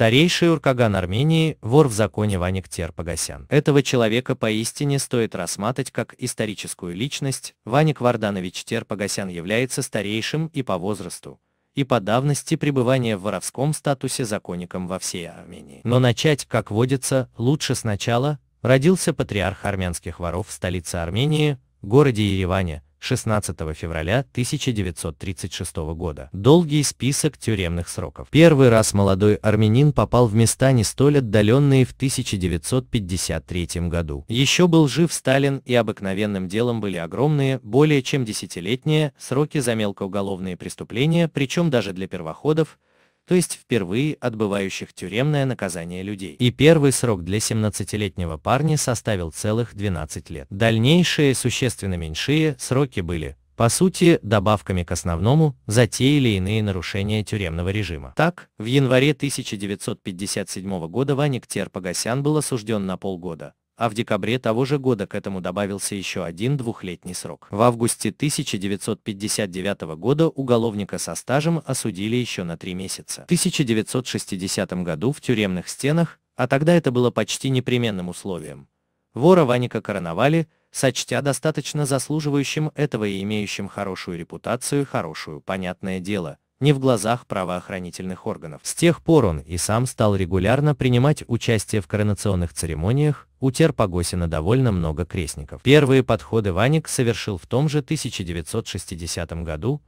Старейший уркаган Армении, вор в законе Ваник Терпогасян. Этого человека поистине стоит рассматривать как историческую личность. Ваник Варданович Терпагасян является старейшим и по возрасту, и по давности пребывания в воровском статусе законником во всей Армении. Но начать, как водится, лучше сначала, родился патриарх армянских воров в столице Армении, городе Ереване, 16 февраля 1936 года. Долгий список тюремных сроков. Первый раз молодой армянин попал в места не столь отдаленные в 1953 году. Еще был жив Сталин и обыкновенным делом были огромные, более чем десятилетние, сроки за мелкоуголовные преступления, причем даже для первоходов, то есть впервые отбывающих тюремное наказание людей. И первый срок для 17-летнего парня составил целых 12 лет. Дальнейшие существенно меньшие сроки были, по сути, добавками к основному за те или иные нарушения тюремного режима. Так, в январе 1957 года Ваник Терпогасян был осужден на полгода, а в декабре того же года к этому добавился еще один двухлетний срок. В августе 1959 года уголовника со стажем осудили еще на три месяца. В 1960 году в тюремных стенах, а тогда это было почти непременным условием, вора Ваника короновали, сочтя достаточно заслуживающим этого и имеющим хорошую репутацию, хорошую, понятное дело, не в глазах правоохранительных органов. С тех пор он и сам стал регулярно принимать участие в коронационных церемониях, утерп Агосина довольно много крестников. Первые подходы Ваник совершил в том же 1960 году,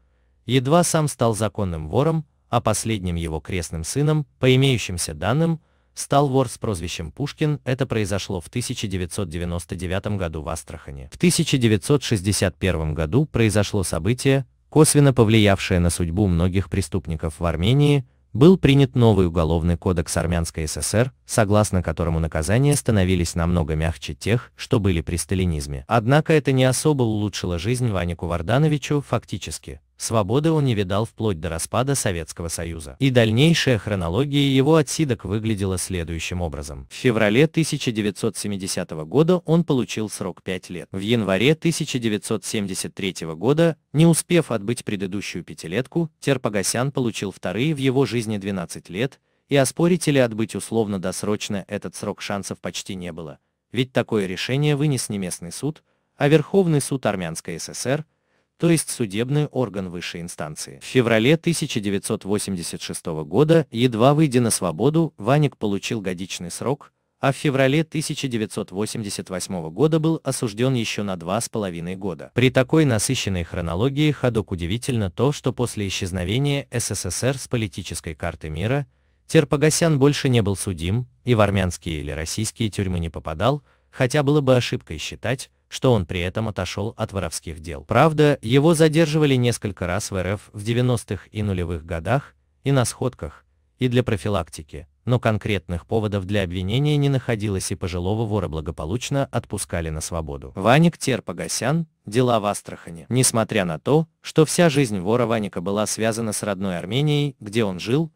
едва сам стал законным вором, а последним его крестным сыном, по имеющимся данным, стал вор с прозвищем Пушкин, это произошло в 1999 году в Астрахани. В 1961 году произошло событие, косвенно повлиявшее на судьбу многих преступников в Армении, был принят новый уголовный кодекс Армянской ССР, согласно которому наказания становились намного мягче тех, что были при сталинизме. Однако это не особо улучшило жизнь Ванику Вардановичу, фактически, Свободы он не видал вплоть до распада Советского Союза. И дальнейшая хронология его отсидок выглядела следующим образом. В феврале 1970 года он получил срок 5 лет. В январе 1973 года, не успев отбыть предыдущую пятилетку, Терпогасян получил вторые в его жизни 12 лет, и оспорить или отбыть условно-досрочно этот срок шансов почти не было, ведь такое решение вынес не местный суд, а Верховный суд Армянской ССР, то есть судебный орган высшей инстанции. В феврале 1986 года, едва выйдя на свободу, Ваник получил годичный срок, а в феврале 1988 года был осужден еще на два с половиной года. При такой насыщенной хронологии ходок удивительно то, что после исчезновения СССР с политической карты мира, Терпогасян больше не был судим и в армянские или российские тюрьмы не попадал, хотя было бы ошибкой считать, что он при этом отошел от воровских дел. Правда, его задерживали несколько раз в РФ в 90-х и нулевых годах, и на сходках, и для профилактики, но конкретных поводов для обвинения не находилось и пожилого вора благополучно отпускали на свободу. Ваник Терпогасян, дела в Астрахани. Несмотря на то, что вся жизнь вора Ваника была связана с родной Арменией, где он жил,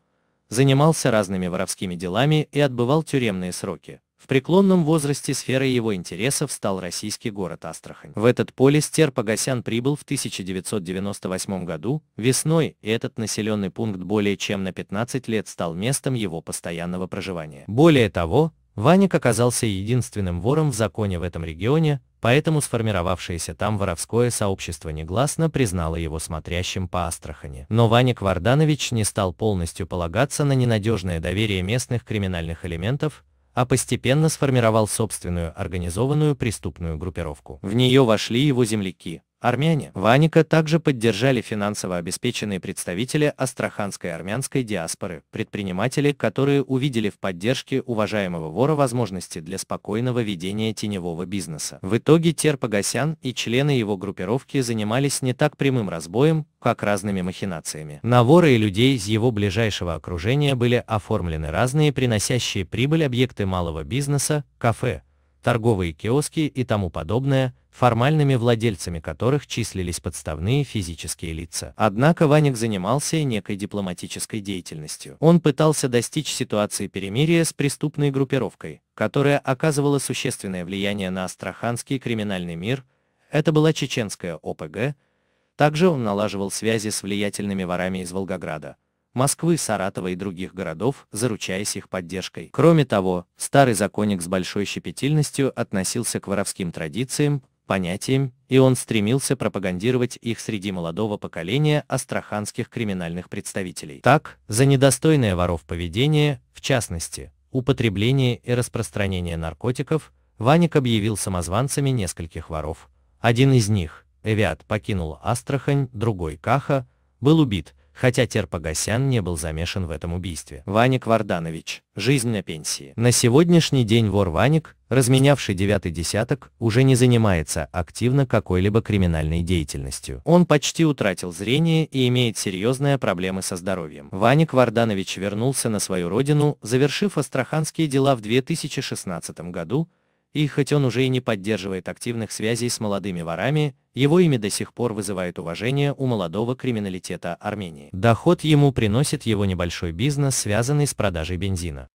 занимался разными воровскими делами и отбывал тюремные сроки, в преклонном возрасте сферой его интересов стал российский город Астрахань. В этот поле Стер прибыл в 1998 году, весной, и этот населенный пункт более чем на 15 лет стал местом его постоянного проживания. Более того, Ваник оказался единственным вором в законе в этом регионе, поэтому сформировавшееся там воровское сообщество негласно признало его смотрящим по Астрахани. Но Ваник Варданович не стал полностью полагаться на ненадежное доверие местных криминальных элементов, а постепенно сформировал собственную организованную преступную группировку. В нее вошли его земляки, Армяне Ваника также поддержали финансово обеспеченные представители астраханской армянской диаспоры, предприниматели, которые увидели в поддержке уважаемого вора возможности для спокойного ведения теневого бизнеса. В итоге Терпогасян и члены его группировки занимались не так прямым разбоем, как разными махинациями. На вора и людей из его ближайшего окружения были оформлены разные приносящие прибыль объекты малого бизнеса, кафе, торговые киоски и тому подобное, формальными владельцами которых числились подставные физические лица. Однако Ваник занимался и некой дипломатической деятельностью. Он пытался достичь ситуации перемирия с преступной группировкой, которая оказывала существенное влияние на астраханский криминальный мир, это была чеченская ОПГ, также он налаживал связи с влиятельными ворами из Волгограда, Москвы, Саратова и других городов, заручаясь их поддержкой. Кроме того, старый законник с большой щепетильностью относился к воровским традициям, понятиям, и он стремился пропагандировать их среди молодого поколения астраханских криминальных представителей. Так, за недостойное воров поведение, в частности, употребление и распространение наркотиков, Ваник объявил самозванцами нескольких воров. Один из них, Эвиат, покинул Астрахань, другой Каха, был убит, хотя Терпогасян не был замешан в этом убийстве. Ваник Варданович. Жизнь на пенсии. На сегодняшний день вор Ваник, разменявший девятый десяток, уже не занимается активно какой-либо криминальной деятельностью. Он почти утратил зрение и имеет серьезные проблемы со здоровьем. Ваник Варданович вернулся на свою родину, завершив астраханские дела в 2016 году, и хоть он уже и не поддерживает активных связей с молодыми ворами, его имя до сих пор вызывает уважение у молодого криминалитета Армении. Доход ему приносит его небольшой бизнес, связанный с продажей бензина.